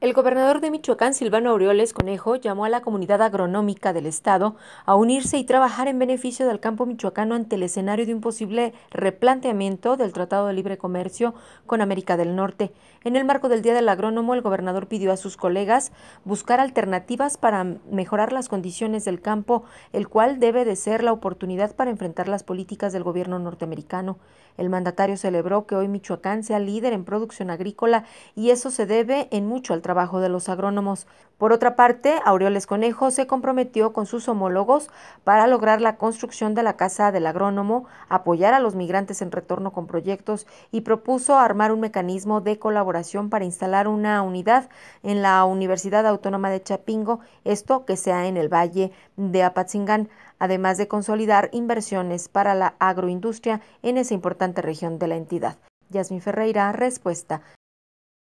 El gobernador de Michoacán, Silvano Aureoles Conejo, llamó a la comunidad agronómica del Estado a unirse y trabajar en beneficio del campo michoacano ante el escenario de un posible replanteamiento del Tratado de Libre Comercio con América del Norte. En el marco del Día del Agrónomo, el gobernador pidió a sus colegas buscar alternativas para mejorar las condiciones del campo, el cual debe de ser la oportunidad para enfrentar las políticas del gobierno norteamericano. El mandatario celebró que hoy Michoacán sea líder en producción agrícola y eso se debe en mucho al de los agrónomos. Por otra parte, Aureoles Conejo se comprometió con sus homólogos para lograr la construcción de la Casa del Agrónomo, apoyar a los migrantes en retorno con proyectos y propuso armar un mecanismo de colaboración para instalar una unidad en la Universidad Autónoma de Chapingo, esto que sea en el Valle de Apatzingán, además de consolidar inversiones para la agroindustria en esa importante región de la entidad. Yasmin Ferreira, respuesta.